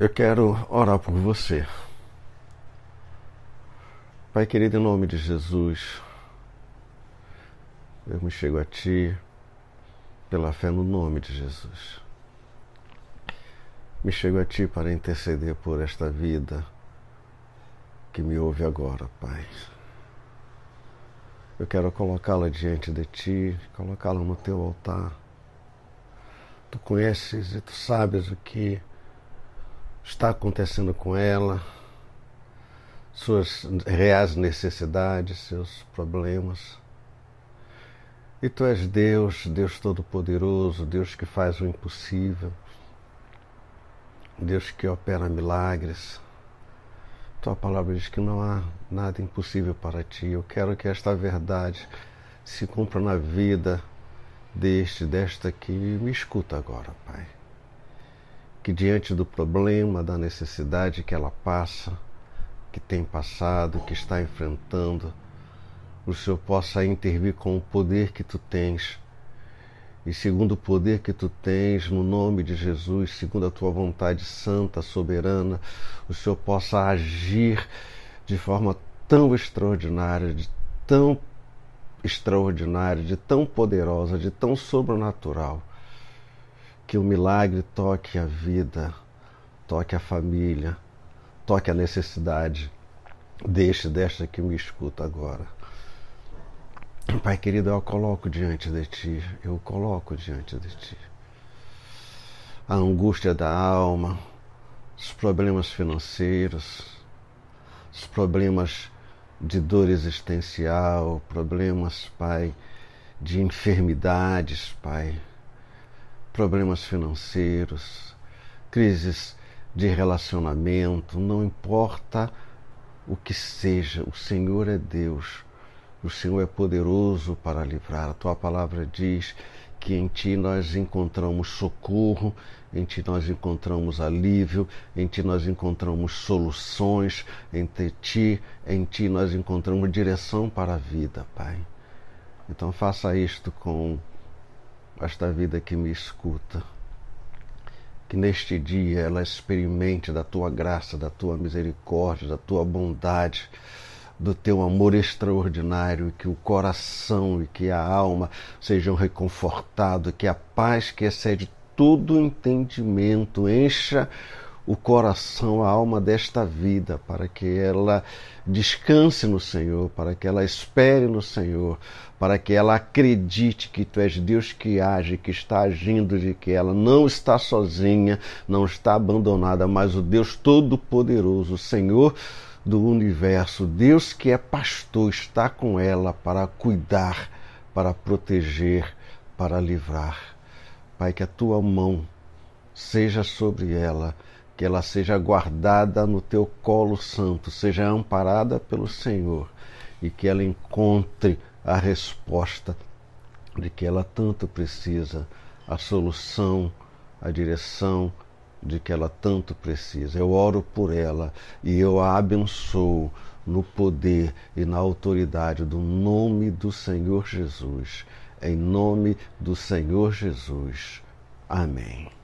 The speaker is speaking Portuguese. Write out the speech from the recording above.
Eu quero orar por você. Pai querido, em nome de Jesus, eu me chego a Ti pela fé no nome de Jesus. Me chego a Ti para interceder por esta vida que me ouve agora, Pai. Eu quero colocá-la diante de Ti, colocá-la no Teu altar. Tu conheces e Tu sabes o que está acontecendo com ela, suas reais necessidades, seus problemas. E tu és Deus, Deus Todo-Poderoso, Deus que faz o impossível, Deus que opera milagres. Tua palavra diz que não há nada impossível para ti. Eu quero que esta verdade se cumpra na vida deste, desta que me escuta agora, Pai que diante do problema, da necessidade que ela passa, que tem passado, que está enfrentando, o Senhor possa intervir com o poder que tu tens. E segundo o poder que tu tens, no nome de Jesus, segundo a tua vontade santa, soberana, o Senhor possa agir de forma tão extraordinária, de tão extraordinária, de tão poderosa, de tão sobrenatural, que o milagre toque a vida, toque a família, toque a necessidade deste, desta que me escuta agora. Pai querido, eu coloco diante de ti, eu coloco diante de ti a angústia da alma, os problemas financeiros, os problemas de dor existencial, problemas, Pai, de enfermidades, Pai, problemas financeiros, crises de relacionamento, não importa o que seja, o Senhor é Deus. O Senhor é poderoso para livrar. A tua palavra diz que em ti nós encontramos socorro, em ti nós encontramos alívio, em ti nós encontramos soluções, em ti, em ti nós encontramos direção para a vida, Pai. Então faça isto com esta vida que me escuta, que neste dia ela experimente da tua graça, da tua misericórdia, da tua bondade, do teu amor extraordinário, que o coração e que a alma sejam reconfortados, que a paz que excede todo entendimento encha o coração, a alma desta vida, para que ela descanse no Senhor, para que ela espere no Senhor, para que ela acredite que tu és Deus que age, que está agindo, de que ela não está sozinha, não está abandonada, mas o Deus Todo-Poderoso, o Senhor do universo, Deus que é pastor, está com ela para cuidar, para proteger, para livrar. Pai, que a tua mão seja sobre ela que ela seja guardada no teu colo santo, seja amparada pelo Senhor e que ela encontre a resposta de que ela tanto precisa, a solução, a direção de que ela tanto precisa. Eu oro por ela e eu a abençoo no poder e na autoridade do nome do Senhor Jesus. Em nome do Senhor Jesus. Amém.